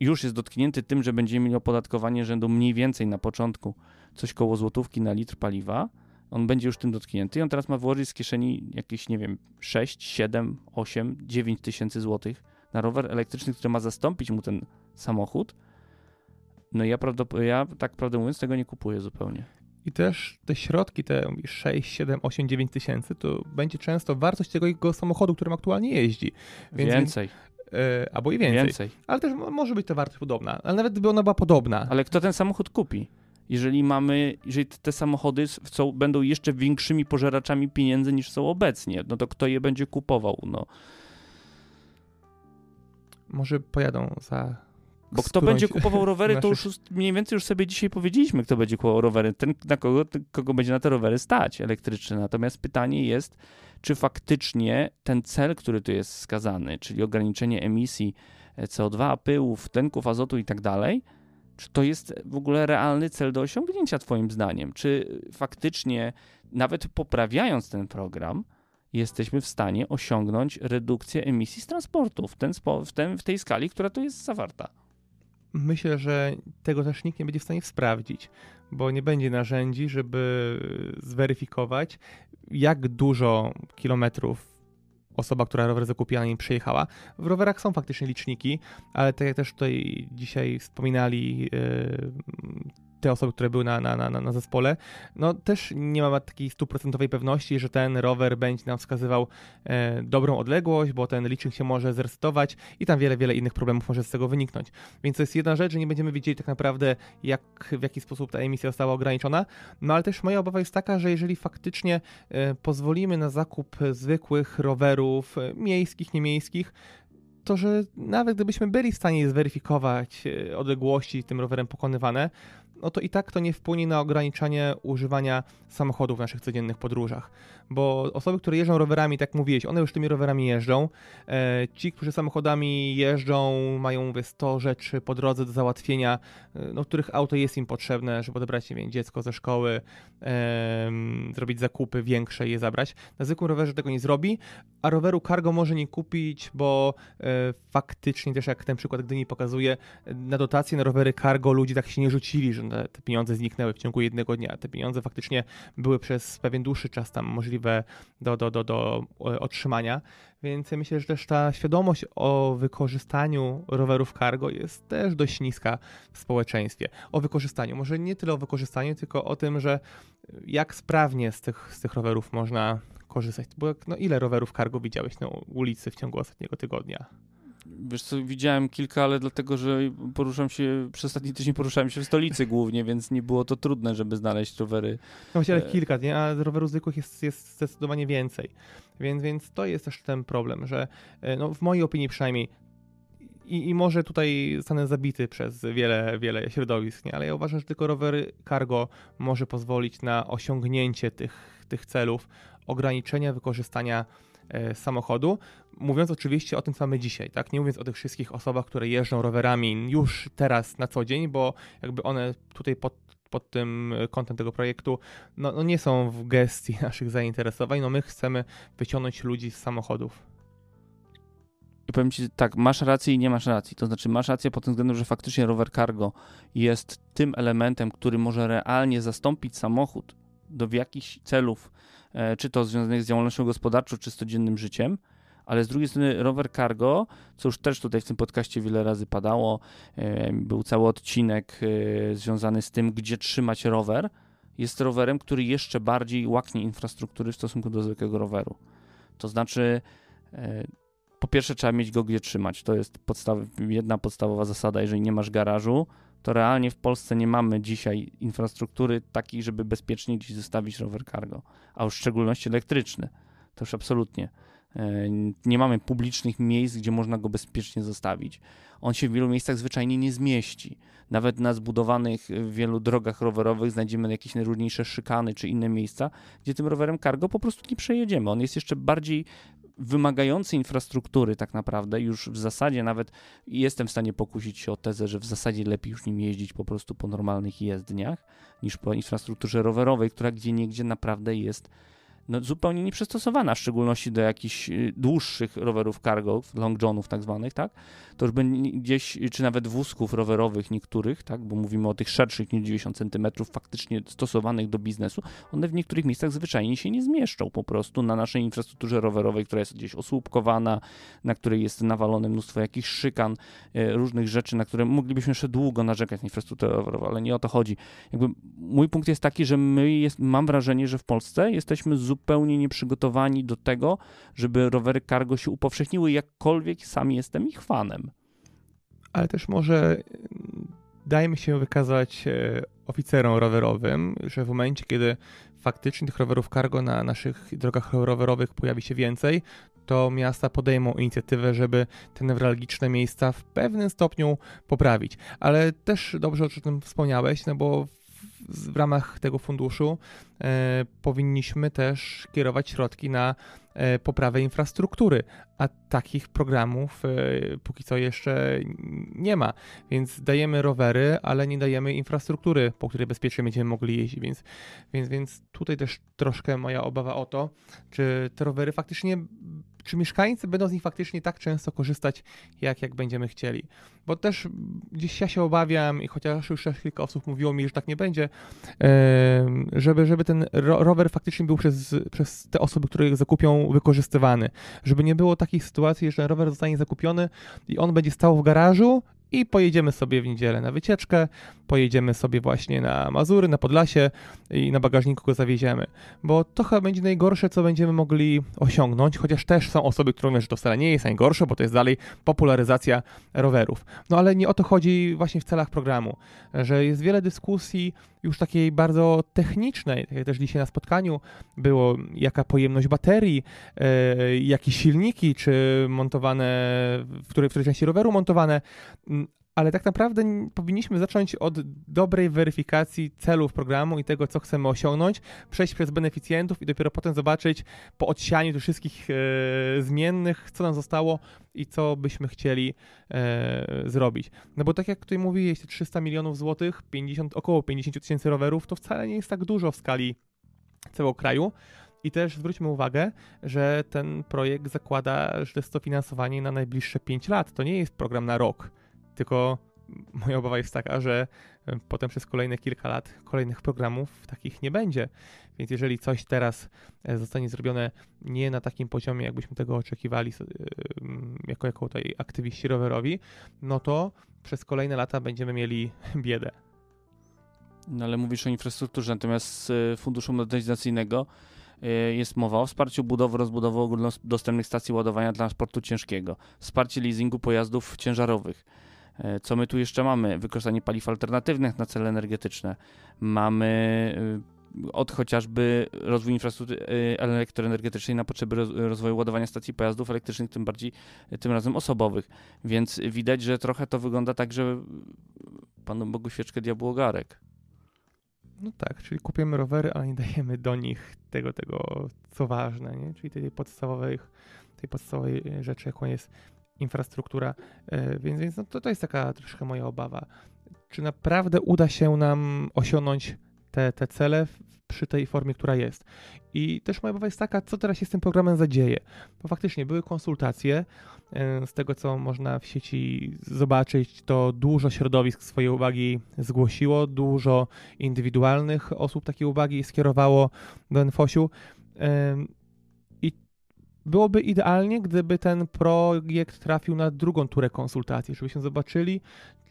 Już jest dotknięty tym, że będziemy mieli opodatkowanie rzędu mniej więcej na początku coś koło złotówki na litr paliwa, on będzie już tym dotknięty i on teraz ma włożyć z kieszeni jakieś, nie wiem, 6, 7, 8, 9 tysięcy złotych na rower elektryczny, który ma zastąpić mu ten samochód. No ja, prawdop- ja tak prawdę mówiąc tego nie kupuję zupełnie. I też te środki, te 6, 7, 8, 9 tysięcy, to będzie często wartość tego jego samochodu, którym aktualnie jeździ. Więc więcej. Yy, albo i więcej. więcej. Ale też może być ta wartość podobna. Ale nawet gdyby ona była podobna. Ale kto ten samochód kupi? jeżeli mamy, jeżeli te samochody są, będą jeszcze większymi pożeraczami pieniędzy niż są obecnie, no to kto je będzie kupował, no. Może pojadą za bo kto będzie kupował rowery, naszych... to już mniej więcej już sobie dzisiaj powiedzieliśmy, kto będzie kupował rowery. Ten, na kogo, ten, kogo będzie na te rowery stać elektryczne. Natomiast pytanie jest, czy faktycznie ten cel, który tu jest skazany, czyli ograniczenie emisji e, CO2, pyłów, tlenków azotu i tak dalej, czy to jest w ogóle realny cel do osiągnięcia, Twoim zdaniem? Czy faktycznie, nawet poprawiając ten program, jesteśmy w stanie osiągnąć redukcję emisji z transportu w, ten, w, ten, w tej skali, która tu jest zawarta? Myślę, że tego też nikt nie będzie w stanie sprawdzić, bo nie będzie narzędzi, żeby zweryfikować, jak dużo kilometrów osoba, która rower zakupiła, nie przyjechała. W rowerach są faktycznie liczniki, ale tak jak też tutaj dzisiaj wspominali y, te osoby, które były na, na, na, na zespole, no też nie ma takiej stuprocentowej pewności, że ten rower będzie nam wskazywał e, dobrą odległość, bo ten licznik się może zresetować i tam wiele, wiele innych problemów może z tego wyniknąć. Więc to jest jedna rzecz, że nie będziemy wiedzieli tak naprawdę, jak, w jaki sposób ta emisja została ograniczona, no ale też moja obawa jest taka, że jeżeli faktycznie e, pozwolimy na zakup zwykłych rowerów e, miejskich, niemiejskich, to, że nawet gdybyśmy byli w stanie zweryfikować e, odległości tym rowerem pokonywane, no to i tak to nie wpłynie na ograniczanie używania samochodów w naszych codziennych podróżach. Bo osoby, które jeżdżą rowerami, tak jak mówiłeś, one już tymi rowerami jeżdżą. E, ci, którzy samochodami jeżdżą, mają mówię, 100 rzeczy po drodze do załatwienia, e, no, których auto jest im potrzebne, żeby odebrać nie wiem, dziecko ze szkoły, e, zrobić zakupy większe i je zabrać. Na zwykłym rowerze tego nie zrobi, a roweru cargo może nie kupić, bo e, faktycznie też jak ten przykład Gdyni pokazuje, na dotacje na rowery cargo ludzie tak się nie rzucili, że E, te pieniądze zniknęły w ciągu jednego dnia. Te pieniądze faktycznie były przez pewien dłuższy czas tam możliwe do, do, do, do otrzymania, więc myślę, że też ta świadomość o wykorzystaniu rowerów cargo jest też dość niska w społeczeństwie. O wykorzystaniu, może nie tyle o wykorzystaniu, tylko o tym, że jak sprawnie z tych, z tych rowerów można korzystać. Bo no, ile rowerów cargo widziałeś na ulicy w ciągu ostatniego tygodnia? Wiesz co, widziałem kilka, ale dlatego, że poruszam się, przez ostatni tydzień poruszałem się w stolicy głównie, więc nie było to trudne, żeby znaleźć rowery. No właśnie, ale e, kilka, nie? A rowerów zwykłych jest, jest zdecydowanie więcej. Więc, więc to jest też ten problem, że e, no, w mojej opinii przynajmniej i, i może tutaj zostanę zabity przez wiele, wiele środowisk, nie? ale ja uważam, że tylko rower cargo może pozwolić na osiągnięcie tych, tych celów ograniczenia wykorzystania E, samochodu, mówiąc oczywiście o tym, co mamy dzisiaj, tak? Nie mówiąc o tych wszystkich osobach, które jeżdżą rowerami już teraz na co dzień, bo jakby one tutaj pod, pod tym e, kątem tego projektu no, no nie są w gestii naszych zainteresowań, no my chcemy wyciągnąć ludzi z samochodów powiem ci tak, masz rację i nie masz racji. To znaczy, masz rację pod tym względem, że faktycznie rower cargo jest tym elementem, który może realnie zastąpić samochód do jakichś celów, e, czy to związanych z działalnością gospodarczą, czy z codziennym życiem, ale z drugiej strony rower cargo, co już też tutaj w tym podcaście wiele razy padało, e, był cały odcinek e, związany z tym, gdzie trzymać rower, jest rowerem, który jeszcze bardziej łaknie infrastruktury w stosunku do zwykłego roweru. To znaczy, po pierwsze trzeba mieć go gdzie trzymać, to jest podstaw, jedna podstawowa zasada, jeżeli nie masz garażu, to realnie w Polsce nie mamy dzisiaj infrastruktury takiej, żeby bezpiecznie gdzieś zostawić rower cargo, a w szczególności elektryczny. To już absolutnie. E, nie mamy publicznych miejsc, gdzie można go bezpiecznie zostawić. On się w wielu miejscach zwyczajnie nie zmieści. Nawet na zbudowanych e, wielu drogach rowerowych znajdziemy jakieś najróżniejsze szykany czy inne miejsca, gdzie tym rowerem cargo po prostu nie przejedziemy. On jest jeszcze bardziej wymagający infrastruktury tak naprawdę już w zasadzie nawet jestem w stanie pokusić się o tezę, że w zasadzie lepiej już nim jeździć po prostu po normalnych jezdniach niż po infrastrukturze rowerowej, która gdzie niegdzie naprawdę jest no, zupełnie nieprzystosowana, w szczególności do jakichś y, dłuższych rowerów cargo, long johnów tak zwanych, tak? To już by gdzieś, czy nawet wózków rowerowych niektórych, tak? Bo mówimy o tych szerszych niż 90 cm, faktycznie stosowanych do biznesu, one w niektórych miejscach zwyczajnie się nie zmieszczą po prostu na naszej infrastrukturze rowerowej, która jest gdzieś osłupkowana, na której jest nawalone mnóstwo jakichś szykan, e, różnych rzeczy, na które moglibyśmy jeszcze długo narzekać na infrastrukturę rowerową, ale nie o to chodzi. Jakby mój punkt jest taki, że my jest, mam wrażenie, że w Polsce jesteśmy z zupełnie nieprzygotowani do tego, żeby rowery cargo się upowszechniły, jakkolwiek sam jestem ich fanem. Ale też może mm, dajmy się wykazać e, oficerom rowerowym, że w momencie, kiedy faktycznie tych rowerów cargo na naszych drogach rowerowych pojawi się więcej, to miasta podejmą inicjatywę, żeby te newralgiczne miejsca w pewnym stopniu poprawić. Ale też dobrze o czym wspomniałeś, no bo w ramach tego funduszu e, powinniśmy też kierować środki na e, poprawę infrastruktury, a takich programów e, póki co jeszcze nie ma. Więc dajemy rowery, ale nie dajemy infrastruktury, po której bezpiecznie będziemy mogli jeździć. Więc, więc, więc tutaj też troszkę moja obawa o to, czy te rowery faktycznie czy mieszkańcy będą z nich faktycznie tak często korzystać, jak, jak będziemy chcieli. Bo też gdzieś ja się obawiam i chociaż już kilka osób mówiło mi, że tak nie będzie, żeby, żeby ten rower faktycznie był przez, przez te osoby, które go zakupią, wykorzystywany. Żeby nie było takiej sytuacji, że rower zostanie zakupiony i on będzie stał w garażu i pojedziemy sobie w niedzielę na wycieczkę, pojedziemy sobie właśnie na Mazury, na Podlasie i na bagażniku go zawieziemy. Bo to chyba będzie najgorsze, co będziemy mogli osiągnąć, chociaż też są osoby, które mówią, że to wcale nie jest najgorsze, bo to jest dalej popularyzacja rowerów. No ale nie o to chodzi właśnie w celach programu, że jest wiele dyskusji już takiej bardzo technicznej, tak jak też dzisiaj na spotkaniu było, jaka pojemność baterii, yy, jakie silniki, czy montowane, w której, w której części roweru montowane, yy, ale tak naprawdę powinniśmy zacząć od dobrej weryfikacji celów programu i tego, co chcemy osiągnąć, przejść przez beneficjentów i dopiero potem zobaczyć po odsianiu tych wszystkich e, zmiennych, co nam zostało i co byśmy chcieli e, zrobić. No bo tak jak tutaj mówi, jeśli 300 milionów złotych, około 50 tysięcy rowerów, to wcale nie jest tak dużo w skali całego kraju. I też zwróćmy uwagę, że ten projekt zakłada, że jest to finansowanie na najbliższe 5 lat. To nie jest program na rok. Tylko moja obawa jest taka, że e, potem przez kolejne kilka lat kolejnych programów takich nie będzie. Więc jeżeli coś teraz e, zostanie zrobione nie na takim poziomie, jakbyśmy tego oczekiwali e, mm, jako, jako tutaj aktywiści rowerowi, no to przez kolejne lata będziemy mieli biedę. No ale mówisz o infrastrukturze, natomiast z Funduszu Modernizacyjnego jest mowa o wsparciu budowy, rozbudowy ogólnodostępnych stacji ładowania dla transportu ciężkiego, wsparcie leasingu pojazdów ciężarowych, E, co my tu jeszcze mamy? Wykorzystanie paliw alternatywnych na cele energetyczne. Mamy y, od chociażby rozwój infrastruktury y, elektroenergetycznej na potrzeby rozwoju ładowania stacji pojazdów elektrycznych, tym bardziej y, tym razem osobowych. Więc widać, że trochę to wygląda tak, że panu Bogu świeczkę diabłogarek. No tak, czyli kupujemy rowery, ale nie dajemy do nich tego, tego co ważne, nie? czyli tej podstawowej, tej podstawowej rzeczy, jaką jest infrastruktura, e, więc, więc no to, to jest taka troszkę moja obawa. Czy naprawdę uda się nam osiągnąć te, te cele przy tej formie, która jest? I też moja obawa jest taka, co teraz się z tym programem zadzieje. Bo faktycznie były konsultacje, e, z tego co można w sieci zobaczyć, to dużo środowisk swoje uwagi zgłosiło, dużo indywidualnych osób takie uwagi skierowało do nfoś Byłoby idealnie, gdyby ten projekt trafił na drugą turę konsultacji, żebyśmy zobaczyli,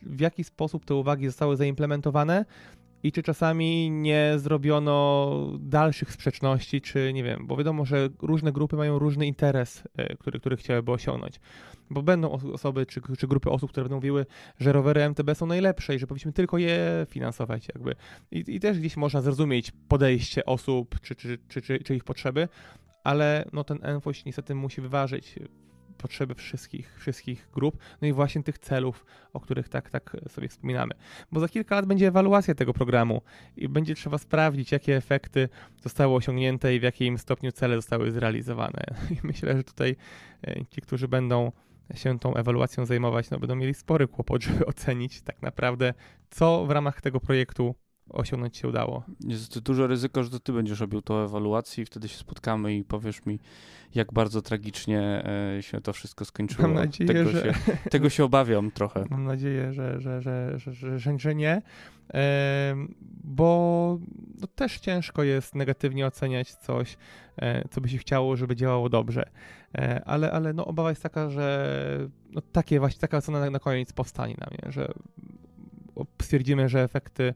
w jaki sposób te uwagi zostały zaimplementowane i czy czasami nie zrobiono dalszych sprzeczności, czy nie wiem, bo wiadomo, że różne grupy mają różny interes, e, który, który chciałyby osiągnąć. Bo będą osoby czy, czy grupy osób, które będą mówiły, że rowery MTB są najlepsze i że powinniśmy tylko je finansować, jakby. I, i też gdzieś można zrozumieć podejście osób czy, czy, czy, czy, czy ich potrzeby, ale no, ten NFOŚ niestety musi wyważyć potrzeby wszystkich, wszystkich grup, no i właśnie tych celów, o których tak, tak sobie wspominamy. Bo za kilka lat będzie ewaluacja tego programu i będzie trzeba sprawdzić, jakie efekty zostały osiągnięte i w jakim stopniu cele zostały zrealizowane. I myślę, że tutaj e, ci, którzy będą się tą ewaluacją zajmować, no będą mieli spory kłopot, żeby ocenić tak naprawdę, co w ramach tego projektu osiągnąć się udało. Jest duże ryzyko, że to ty będziesz robił tą ewaluację i wtedy się spotkamy i powiesz mi, jak bardzo tragicznie e, się to wszystko skończyło. Mam nadzieję, tego, że... się, tego się obawiam trochę. Mam nadzieję, że, że, że, że, że, że nie, e, bo no, też ciężko jest negatywnie oceniać coś, e, co by się chciało, żeby działało dobrze. Ale, ale no, obawa jest taka, że no, takie właśnie, taka ocena na koniec powstanie na mnie, że stwierdzimy, że efekty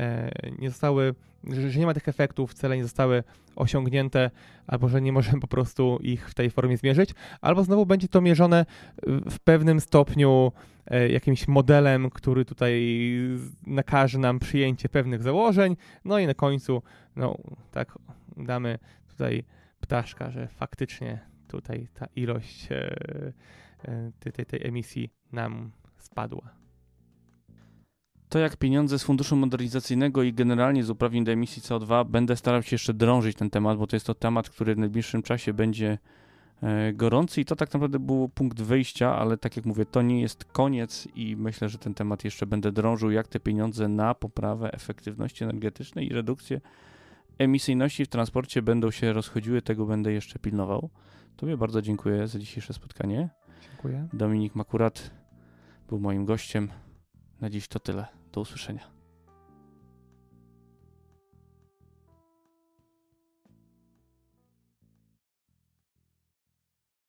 E, nie zostały, że nie ma tych efektów, cele nie zostały osiągnięte, albo że nie możemy po prostu ich w tej formie zmierzyć, albo znowu będzie to mierzone w pewnym stopniu e, jakimś modelem, który tutaj nakaże nam przyjęcie pewnych założeń, no i na końcu, no tak, damy tutaj ptaszka, że faktycznie tutaj ta ilość e, tej, tej, tej emisji nam spadła to jak pieniądze z funduszu modernizacyjnego i generalnie z uprawnień do emisji CO2 będę starał się jeszcze drążyć ten temat, bo to jest to temat, który w najbliższym czasie będzie e, gorący i to tak naprawdę był punkt wyjścia, ale tak jak mówię, to nie jest koniec i myślę, że ten temat jeszcze będę drążył, jak te pieniądze na poprawę efektywności energetycznej i redukcję emisyjności w transporcie będą się rozchodziły, tego będę jeszcze pilnował. Tobie bardzo dziękuję za dzisiejsze spotkanie. Dziękuję. Dominik Makurat był moim gościem. Na dziś to tyle. Do usłyszenia.